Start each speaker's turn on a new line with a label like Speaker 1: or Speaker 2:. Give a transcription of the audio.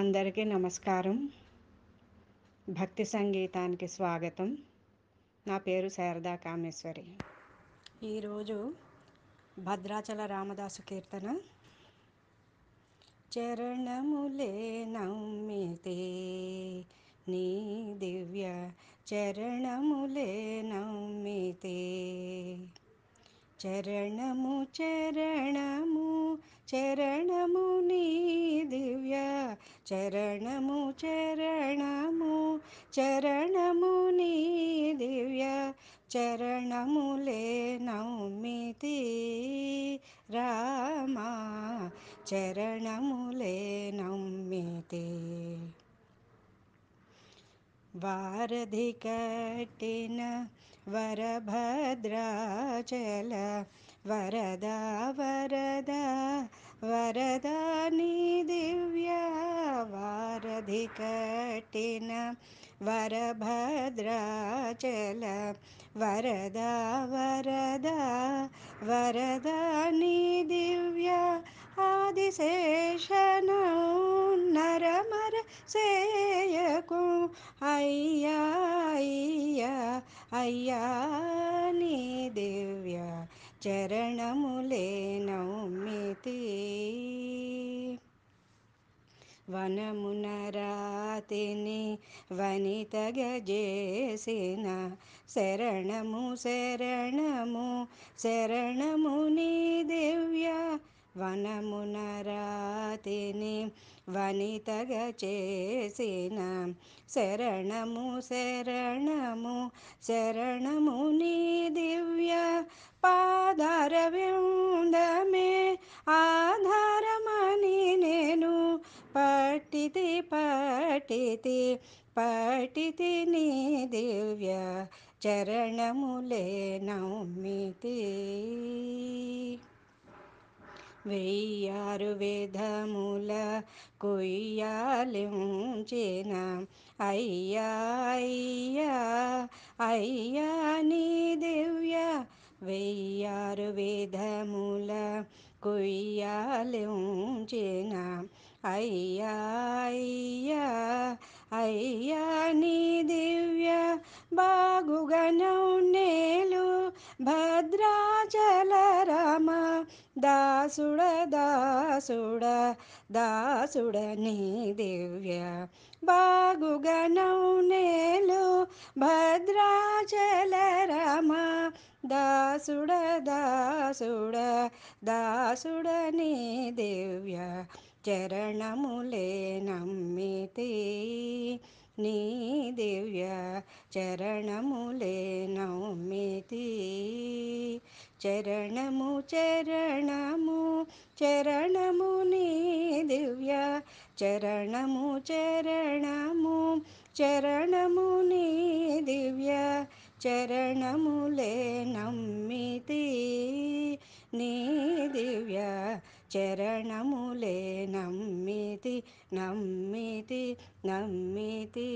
Speaker 1: అందరికీ నమస్కారం భక్తి సంగీతానికి స్వాగతం నా పేరు శారదా కామేశ్వరి ఈరోజు భద్రాచల రామదాసు కీర్తన చరణములే నమ్మితే నీ దివ్య చరణములే నమ్మితే చరణము చరణము చర చరణము చరణము చరణము నీ దివ్య చరణములే నౌమితి రామా చరణములే నమ్మితే వారధి కట్టిన వరభద్రాచల వరద వరద వరద నీ దివ్య धिकटिन वरभद्राचल वरदा वरदा वरदानि दिव्या आदिशेषनौ नरमर సేయకు అయ్యా అయ్యా అయ్యా నీ దివ్య చరణములేనౌ వనమునరాతిని వనిత గజేసిన శరణము శరణము శరణము నీ దివ్య వనమునరాతిని రాతిని వనితగా చేసిన శరణము శరణము శరణము నీ దివ్య విందమే పఠితి పఠితి పఠితి నీ దివ్య చరణములే నౌమితి వెయ్యారు వేదముల కొయ్యాలించిన అయ్యా అయ్యా అయ్యా నీ దివ్య వెయ్యారు వేదముల కొయ్యాలించిన అయ్యా అయ్యా అయ్యా నీ దివ్య బాగుగనం నేలు భద్రాచల రామ దాసుడ దాసుడ దాసుడ నీ దివ్య బాగుగనం నేలు భద్రాచల దాసుడ దాసుడ దాసుడ నీ దివ్య చరణములే నమ్మితి నీ దివ్య చరణములే నమ్మితి చరణము చరణము చరణము నీ దివ్య చరణము చరణము చరణము నీ దివ్య చరణములే నమ్మితి నీ దివ్య చరణములే నమ్మితి నమ్మితి నమ్మితి